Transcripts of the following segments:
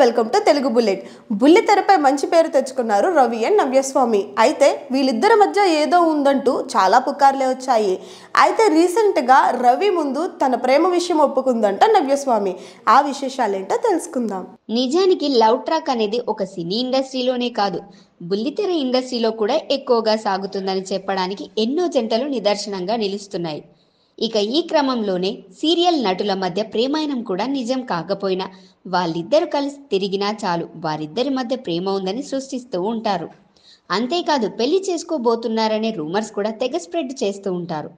welcome to Telugu bullet బుల్లి తెరపై మంచి పేరు తెచ్చుకున్నారు రవి అండ్ నవ్యస్వామి అయితే వీళ్ళిద్దరి మధ్య ఏదో ఉందంటూ చాలా పుకార్లే వచ్చాయి అయితే రీసెంట్గా రవి ముందు తన ప్రేమ విషయం ఒప్పుకుందంట నవ్యస్వామి ఆ విశేషాలేంటో తెలుసుకుందాం నిజానికి లవ్ ట్రాక్ అనేది ఒక సినీ ఇండస్ట్రీలోనే కాదు బుల్లితెర ఇండస్ట్రీలో కూడా ఎక్కువగా సాగుతుందని చెప్పడానికి ఎన్నో జంటలు నిదర్శనంగా నిలుస్తున్నాయి ఇక ఈ క్రమంలోనే సీరియల్ నటుల మధ్య ప్రేమాయణం కూడా నిజం కాకపోయినా వాళ్ళిద్దరూ కలిసి తిరిగినా చాలు వారిద్దరి మధ్య ప్రేమ ఉందని సృష్టిస్తూ ఉంటారు అంతేకాదు పెళ్లి చేసుకోబోతున్నారనే రూమర్స్ కూడా తెగ స్ప్రెడ్ చేస్తూ ఉంటారు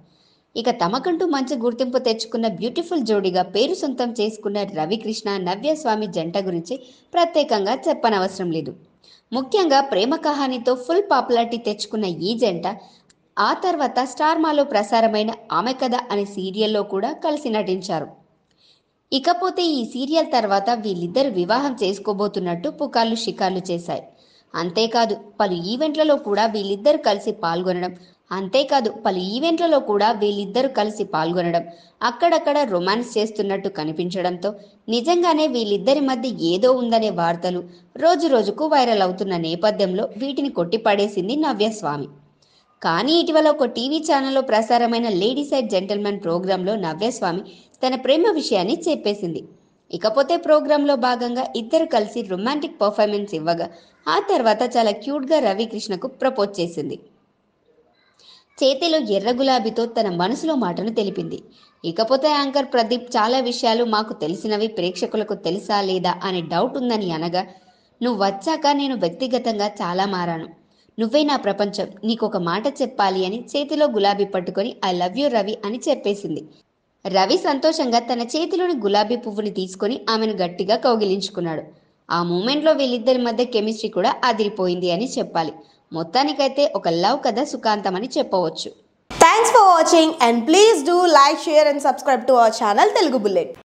ఇక తమకంటూ మంచి గుర్తింపు తెచ్చుకున్న బ్యూటిఫుల్ జోడిగా పేరు సొంతం చేసుకున్న రవికృష్ణ నవ్యస్వామి జంట గురించి ప్రత్యేకంగా చెప్పనవసరం లేదు ముఖ్యంగా ప్రేమ కహానితో ఫుల్ పాపులారిటీ తెచ్చుకున్న ఈ జంట ఆ తర్వాత స్టార్ మాలో ప్రసారమైన ఆమె కథ అనే సీరియల్లో కూడా కలిసి నటించారు ఇకపోతే ఈ సీరియల్ తర్వాత వీళ్ళిద్దరు వివాహం చేసుకోబోతున్నట్టు పుకార్లు షికార్లు చేశాయి అంతేకాదు పలు ఈవెంట్లలో కూడా వీళ్ళిద్దరు కలిసి పాల్గొనడం అంతేకాదు పలు ఈవెంట్లలో కూడా వీళ్ళిద్దరూ కలిసి పాల్గొనడం అక్కడక్కడ రొమాన్స్ చేస్తున్నట్టు కనిపించడంతో నిజంగానే వీళ్ళిద్దరి మధ్య ఏదో ఉందనే వార్తలు రోజు రోజుకు వైరల్ అవుతున్న నేపథ్యంలో వీటిని కొట్టిపడేసింది నవ్యస్వామి కానీ ఇటీవల ఒక టీవీ ఛానల్లో ప్రసారమైన లేడీస్ అండ్ జెంటల్మెన్ ప్రోగ్రాంలో నవ్యస్వామి తన ప్రేమ విషయాన్ని చెప్పేసింది ఇకపోతే ప్రోగ్రాంలో భాగంగా ఇద్దరు కలిసి రొమాంటిక్ పర్ఫార్మెన్స్ ఇవ్వగా ఆ తర్వాత చాలా క్యూట్గా రవికృష్ణకు ప్రపోజ్ చేసింది చేతిలో ఎర్ర గులాబీతో తన మనసులో మాటను తెలిపింది ఇకపోతే యాంకర్ ప్రదీప్ చాలా విషయాలు మాకు తెలిసినవి ప్రేక్షకులకు తెలుసా లేదా అనే డౌట్ ఉందని అనగా నువ్వు వచ్చాక నేను వ్యక్తిగతంగా చాలా మారాను నువ్వే నా ప్రపంచం నీకు ఒక మాట చెప్పాలి అని చేతిలో గులాబీ పట్టుకొని ఐ లవ్ యూ రవి అని చెప్పేసింది రవి సంతోషంగా తన చేతిలోని గులాబీ పువ్వుని తీసుకొని ఆమెను గట్టిగా కౌగిలించుకున్నాడు ఆ మూమెంట్లో వీళ్ళిద్దరి మధ్య కెమిస్ట్రీ కూడా అదిరిపోయింది అని చెప్పాలి మొత్తానికైతే ఒక లవ్ కథ సుఖాంతం అని చెప్పవచ్చు thanks for watching and please do like share and subscribe to our channel Telugu bullet